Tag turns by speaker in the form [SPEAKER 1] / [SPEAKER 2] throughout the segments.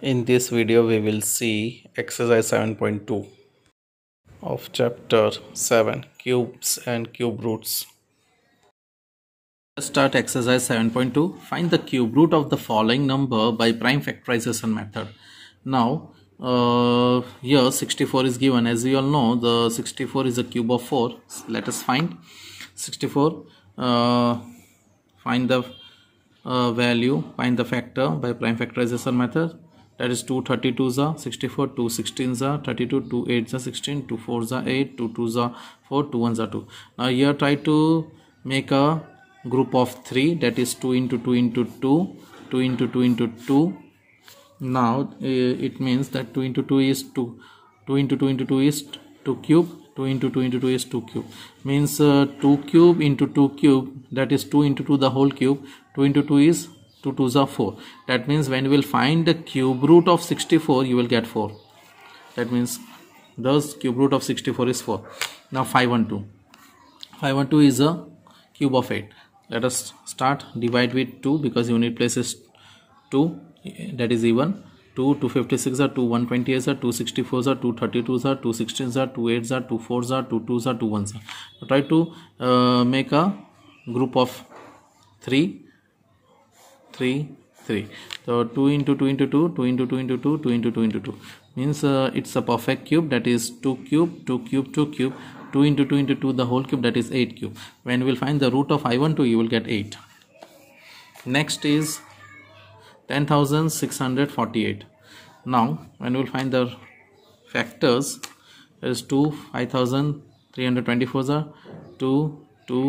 [SPEAKER 1] In this video we will see exercise 7.2 of chapter 7 cubes and cube roots. Let's start exercise 7.2 find the cube root of the following number by prime factorization method. Now uh, here 64 is given as we all know the 64 is a cube of 4 let us find 64 uh, find the uh, value find the factor by prime factorization method that is 2 32, are 64 2 16, are 32 2 8, are 16 2 4, are 8 2 2, are 4 2 1, are 2 now here try to make a group of 3 that is 2 into 2 into 2 2 into 2 into 2 now it means that 2 into 2 is 2 2 into 2 into 2 is 2 cube 2 into 2 into 2 is 2 cube means uh, 2 cube into 2 cube that is 2 into 2 the whole cube 2 into 2 is 2 2s are 4 that means when you will find the cube root of 64 you will get 4 that means thus cube root of 64 is 4 now 512 512 is a cube of 8 let us start divide with 2 because unit place is 2 that is even 2 256 are 2 128 are 264 are 232 are 216 are 28 are 24 are 22 are 21 are try to uh, make a group of 3 3 3 so 2 into 2 into 2 2 into 2 into 2 2 into 2 into 2 means uh, it's a perfect cube that is 2 cube 2 cube 2 cube 2 into 2 into 2 the whole cube that is 8 cube when we'll find the root of i12 you will get 8 next is 10648 now when we'll find the factors is 2 5324 2 2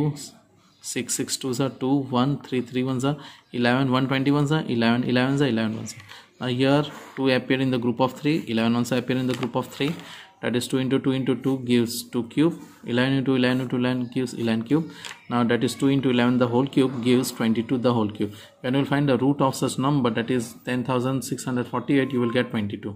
[SPEAKER 1] six six twos are two one three three ones are eleven one twenty ones are eleven elevens are eleven ones now here two appear in the group of three. three eleven ones appear in the group of three that is 2 into 2 into 2 gives 2 cube 11 into 11 into 11 gives 11 cube now that is 2 into 11 the whole cube gives 22 the whole cube when you will find the root of such number that is 10648 you will get 22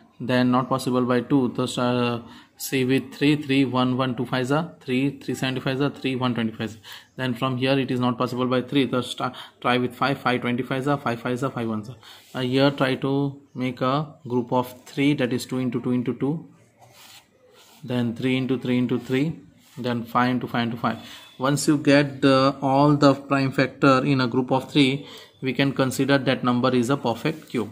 [SPEAKER 1] then not possible by 2 thus uh, say with 3 3 1 2 5 3 375 za, 3 125 then from here it is not possible by 3 thus uh, try with 5 5 25 5 5 5 1 Uh, here try to make a group of 3 that is 2 into 2 into 2 then 3 into 3 into 3 then 5 into 5 into 5 once you get the, all the prime factor in a group of 3 we can consider that number is a perfect cube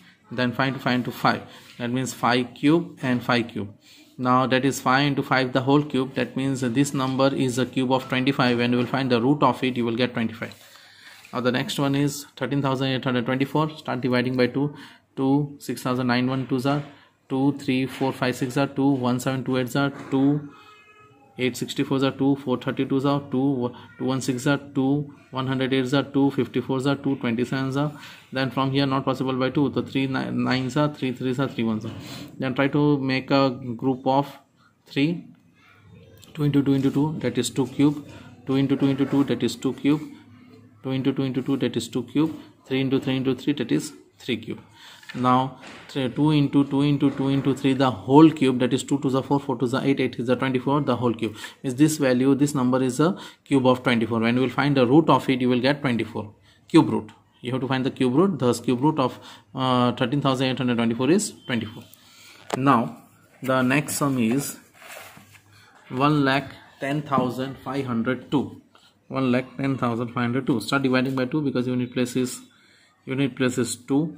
[SPEAKER 1] then five to five to 5 that means 5 cube and 5 cube now that is 5 into 5 the whole cube that means this number is a cube of 25 and you will find the root of it you will get 25 now the next one is 13824 start dividing by 2 2 6912s are 2 3 4 5 6 are 2 8 are 2 864s are 2, 432s are 2, 216s are 2, 108s are 2, 54s are 2, 27s are. Then from here not possible by 2, so 3 9s are, 3 3s are, 3 1s are. Then try to make a group of 3, 2 into 2 into 2 that is 2 cube, 2 into 2 into 2 that is 2 cube, 2 into 2 into 2 that is 2 cube, 3 into 3 into 3 that is 3 cube now 3, 2 into 2 into 2 into 3 the whole cube that is 2 to the 4 4 to the 8 8 is the 24 the whole cube is this value this number is a cube of 24 when you will find the root of it you will get 24 cube root you have to find the cube root thus cube root of uh, 13824 is 24 now the next sum is 1 lakh 10502 1 lakh 10502 start dividing by 2 because unit place is unit place is 2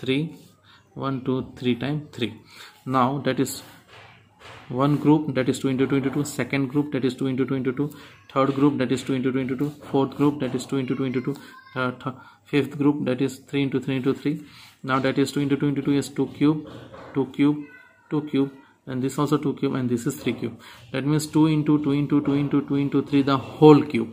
[SPEAKER 1] 3 1 2 3 times 3 now that is one group that is 2 into 2 into 2 second group that is 2 into 2 into 2 third group that is 2 into 2 into 2 fourth group that is 2 into 2 into 2 uh, th fifth group that is 3 into 3 into 3 now that is 2 into 2 into 2 is 2 cube 2 cube 2 cube and this also 2 cube and this is 3 cube that means 2 into 2 into 2 into 2 into 3 the whole cube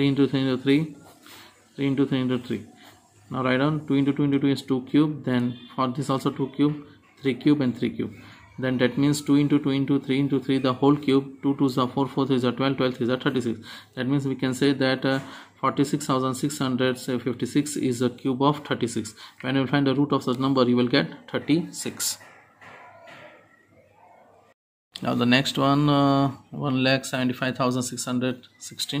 [SPEAKER 1] 3 into 3 into 3 3 into 3 into 3 now write down 2 into 2 into 2 is 2 cube then for this also 2 cube 3 cube and 3 cube then that means 2 into 2 into 3 into 3 the whole cube 2 2 is 4 4 3 is 12 12 3 is 36 that means we can say that uh, 46656 is a cube of 36 when you find the root of such number you will get 36 now the next one uh, 1 lakh 75616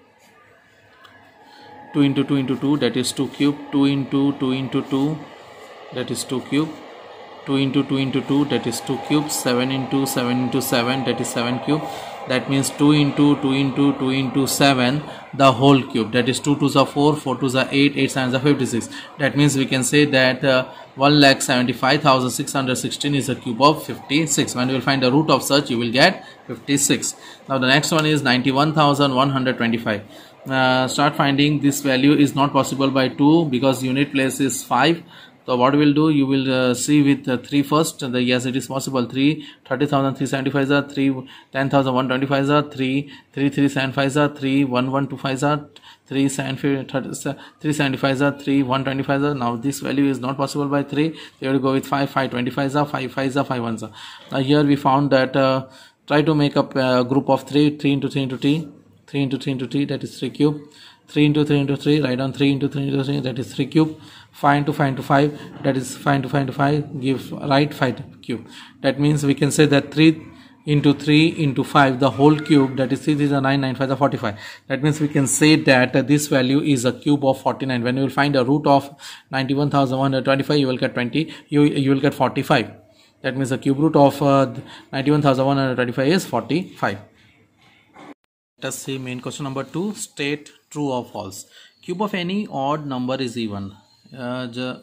[SPEAKER 1] 2 into 2 into 2 that is 2 cube 2 into 2 into 2 that is 2 cube 2 into 2 into 2 that is 2 cube 7 into 7 into 7 that is 7 cube that means 2 into 2 into 2 into 7 the whole cube that is 2 to the 4 4 to the 8 8 times the 56 that means we can say that uh, 1 lakh is a cube of 56 when you will find the root of such you will get 56 now the next one is 91125 uh, start finding this value is not possible by 2 because unit place is 5 so what we'll do you will uh, see with uh, 3 first the, yes it is possible 3 30375 are 3 10125 are 3 3375 are 3 1125 are 3 375 are 3 125 are now this value is not possible by 3 they will go with 5 525 are 5 5 are 5 1 now here we found that uh, try to make up a group of 3 3 into 3 into 3 3 into 3 into 3 that is 3 cube 3 into 3 into 3 write down 3 into 3 into 3 that is 3 cube 5 into 5 into 5 that is 5 into 5 into 5 give right 5 cube that means we can say that 3 into 3 into 5 the whole cube that is is three is a 9 9 5 the 45 that means we can say that uh, this value is a cube of 49 when you will find a root of 91125 you will get 20 you you will get 45 that means the cube root of uh, 91125 is 45 let us see main question number two state true or false cube of any odd number is even uh,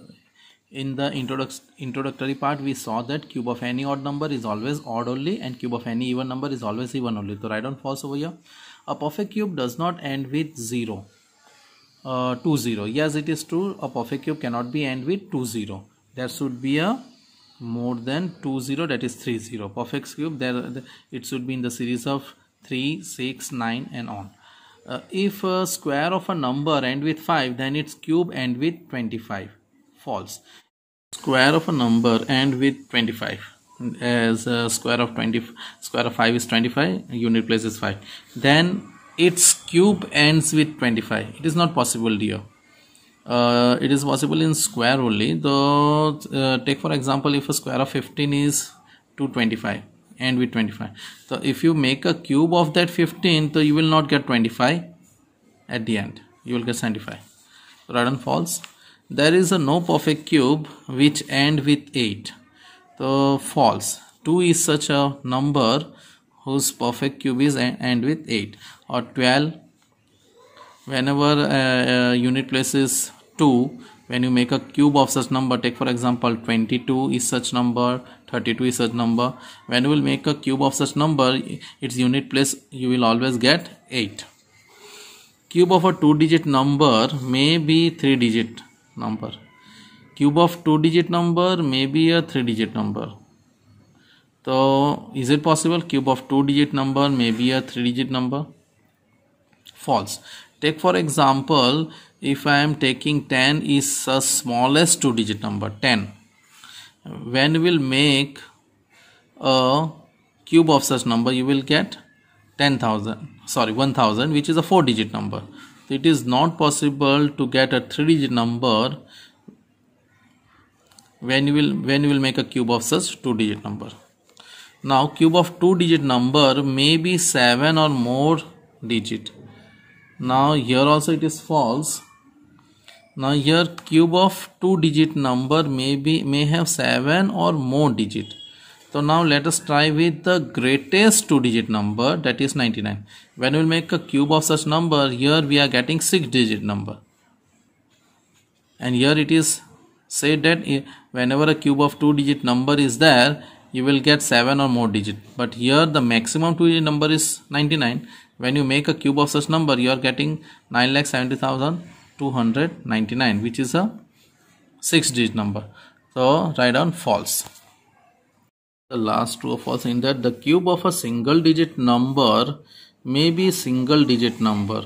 [SPEAKER 1] in the introductory part we saw that cube of any odd number is always odd only and cube of any even number is always even only so write down false over here a perfect cube does not end with 0 uh, 2 0 yes it is true a perfect cube cannot be end with 2 0 there should be a more than 2 0 that is 3 0 perfect cube there it should be in the series of 3 6 9 and on uh, if a square of a number end with 5 then its cube end with 25 false square of a number end with 25 as square of 20 square of 5 is 25 unit place is 5 then its cube ends with 25 it is not possible dear uh, it is possible in square only though uh, take for example if a square of 15 is 225 end with 25 so if you make a cube of that 15 so you will not get 25 at the end you will get 75 so right and false there is a no perfect cube which end with 8 so false 2 is such a number whose perfect cube is end, with 8 or 12 whenever a uh, uh, unit place is 2 when you make a cube of such number take for example 22 is such number 32 is such number when we will make a cube of such number its unit place you will always get 8 cube of a two digit number may be three digit number cube of two digit number may be a three digit number so is it possible cube of two digit number may be a three digit number false take for example if i am taking 10 is a smallest two digit number 10 when we'll make a cube of such number you will get 10000 sorry 1000 which is a four digit number it is not possible to get a three digit number when you will when you will make a cube of such two digit number now cube of two digit number may be seven or more digit now here also it is false now here cube of two digit number may be may have seven or more digit so now let us try with the greatest two digit number that is 99 when we make a cube of such number here we are getting six digit number and here it is said that whenever a cube of two digit number is there you will get seven or more digit but here the maximum two digit number is 99 when you make a cube of such number you are getting 9 lakh 70,000 299 which is a 6 digit number so write down false the last true or false in that the cube of a single digit number may be single digit number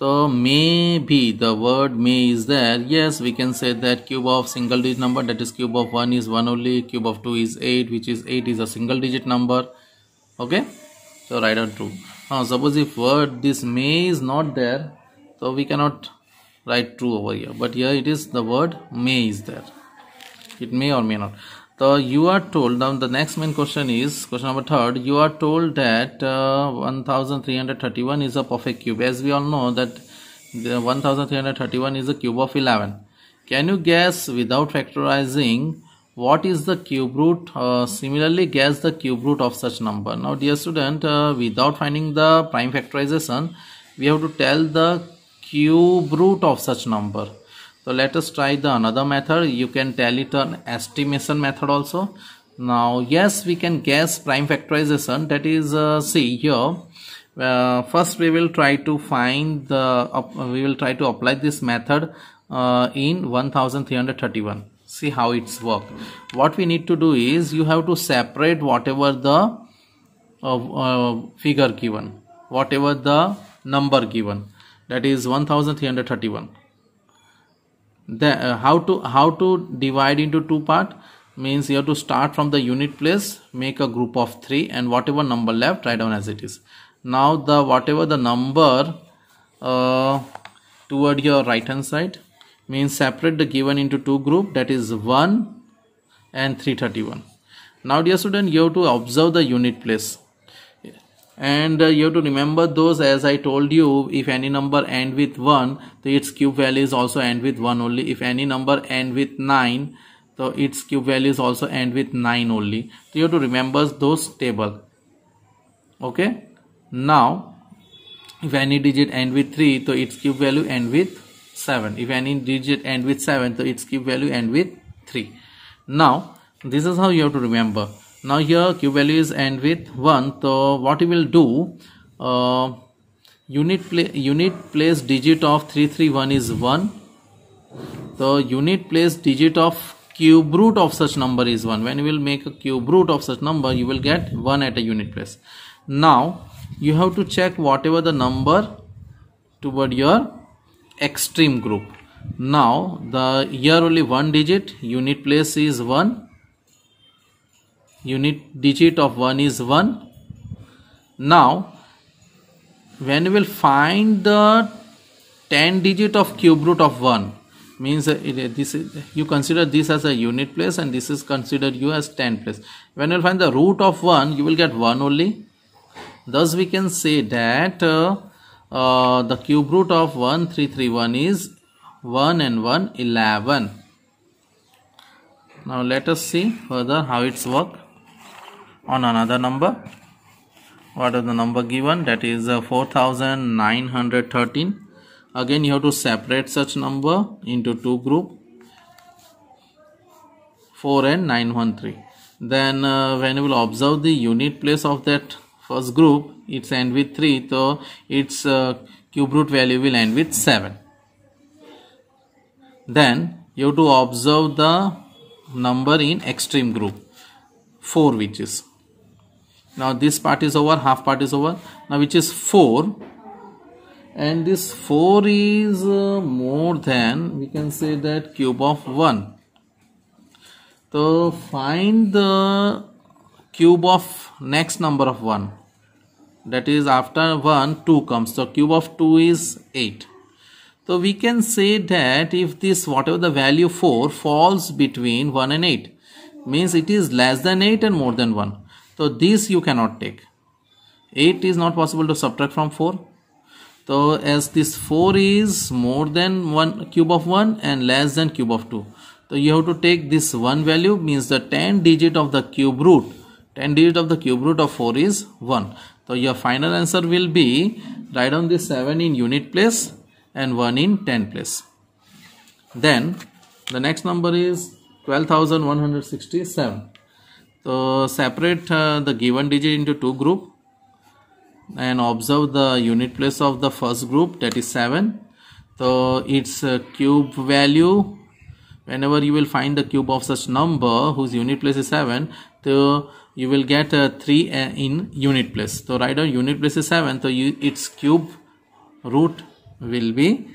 [SPEAKER 1] so may be the word may is there. Yes, we can say that cube of single digit number that is cube of 1 is 1 only. Cube of 2 is 8 which is 8 is a single digit number. Okay. So write down true. Now suppose if word this may is not there. So we cannot write true over here but here it is the word may is there it may or may not so you are told now the next main question is question number third you are told that uh, 1331 is a perfect cube as we all know that the 1331 is a cube of 11 can you guess without factorizing what is the cube root uh, similarly guess the cube root of such number now dear student uh, without finding the prime factorization we have to tell the cube root of such number so let us try the another method you can tell it an estimation method also now yes we can guess prime factorization that is uh, see here uh, first we will try to find the uh, we will try to apply this method uh, in 1331 see how it's work what we need to do is you have to separate whatever the uh, uh, figure given whatever the number given that is 1331 the, uh, how to how to divide into two part means you have to start from the unit place make a group of three and whatever number left write down as it is now the whatever the number uh, toward your right hand side means separate the given into two group that is 1 and 331 now dear student you have to observe the unit place and uh, you have to remember those as I told you if any number end with 1 so its cube value is also end with 1 only if any number end with 9 so its cube value is also end with 9 only so you have to remember those table okay now if any digit end with 3 so its cube value end with 7 if any digit end with 7 so its cube value end with 3 now this is how you have to remember now here q values end with 1 so what you will do uh, unit pla unit place digit of 331 is 1 so unit place digit of cube root of such number is 1 when you will make a cube root of such number you will get 1 at a unit place now you have to check whatever the number toward your extreme group now the here only one digit unit place is 1 unit digit of 1 is 1 now when we will find the 10 digit of cube root of 1 means uh, it, uh, this is, you consider this as a unit place and this is considered you as 10 place when you find the root of 1 you will get 1 only thus we can say that uh, uh, the cube root of 1331 is 1 and 1 11 now let us see further how it's work on another number what is the number given that is uh, 4913 again you have to separate such number into two group 4 and 913 then uh, when you will observe the unit place of that first group it's end with 3 so its uh, cube root value will end with 7 then you have to observe the number in extreme group 4 which is now this part is over half part is over now which is 4 and this 4 is uh, more than we can say that cube of 1 so find the cube of next number of 1 that is after 1 2 comes so cube of 2 is 8 so we can say that if this whatever the value 4 falls between 1 and 8 means it is less than 8 and more than 1 so this you cannot take. 8 is not possible to subtract from 4. So as this 4 is more than 1 cube of 1 and less than cube of 2. So you have to take this 1 value means the 10 digit of the cube root. 10 digit of the cube root of 4 is 1. So your final answer will be write down this 7 in unit place and 1 in 10 place. Then the next number is 12,167. So separate uh, the given digit into two group and observe the unit place of the first group that is 7. So its uh, cube value whenever you will find the cube of such number whose unit place is 7 so you will get uh, 3 uh, in unit place. So write down unit place is 7 so you, its cube root will be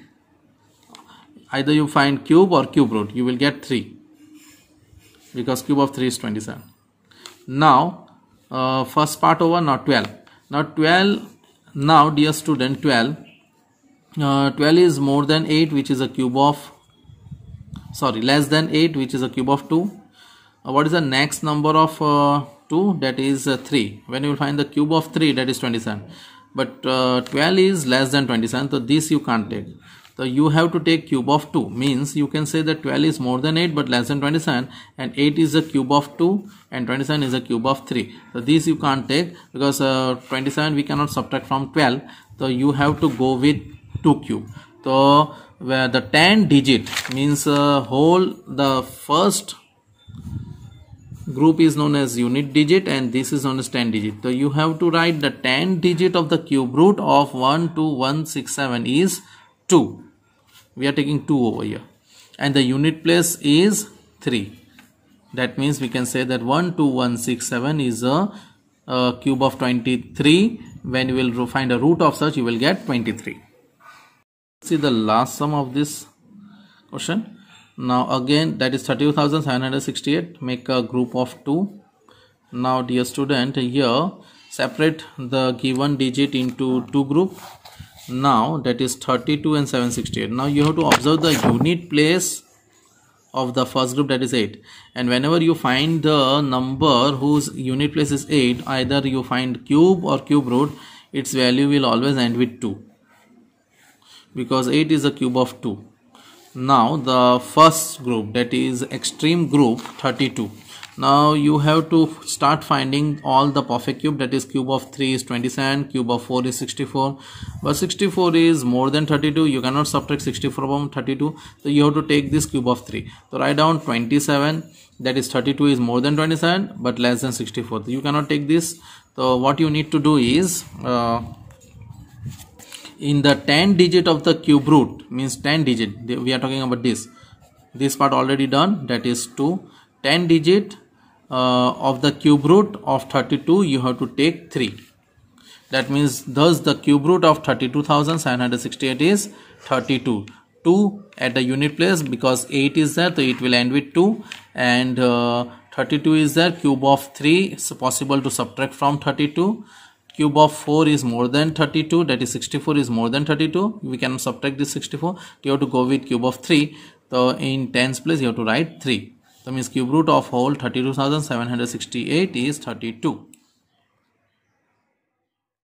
[SPEAKER 1] either you find cube or cube root you will get 3 because cube of 3 is 27 now uh, first part over now 12 now 12 now dear student 12 uh, 12 is more than 8 which is a cube of sorry less than 8 which is a cube of 2 uh, what is the next number of uh, 2 that is uh, 3 when you will find the cube of 3 that is 27 but uh, 12 is less than 27 so this you can't take so you have to take cube of 2 means you can say that 12 is more than 8 but less than 27 and 8 is a cube of 2 and 27 is a cube of 3 so these you can't take because uh, 27 we cannot subtract from 12 so you have to go with 2 cube so where the 10 digit means uh, whole the first group is known as unit digit and this is known as 10 digit so you have to write the 10 digit of the cube root of 1 1 6 7 is 2 we are taking 2 over here and the unit place is 3 that means we can say that 12167 is a, a cube of 23 when you will find a root of such you will get 23 see the last sum of this question now again that is 32768 make a group of 2 now dear student here separate the given digit into two group now that is 32 and 768 now you have to observe the unit place of the first group that is 8 and whenever you find the number whose unit place is 8 either you find cube or cube root its value will always end with 2 because 8 is a cube of 2 now the first group that is extreme group 32 now you have to start finding all the perfect cube that is cube of 3 is 27 cube of 4 is 64 but 64 is more than 32 you cannot subtract 64 from 32 so you have to take this cube of 3 so write down 27 that is 32 is more than 27 but less than 64 so you cannot take this so what you need to do is uh, in the 10 digit of the cube root means 10 digit we are talking about this this part already done that is 2 10 digit uh, of the cube root of 32 you have to take 3 that means thus the cube root of 32,768 is 32 2 at the unit place because 8 is there so it will end with 2 and uh, 32 is there cube of 3 is possible to subtract from 32 cube of 4 is more than 32 that is 64 is more than 32 we can subtract this 64 you have to go with cube of 3 so in tens place you have to write 3 that means cube root of whole 32768 is 32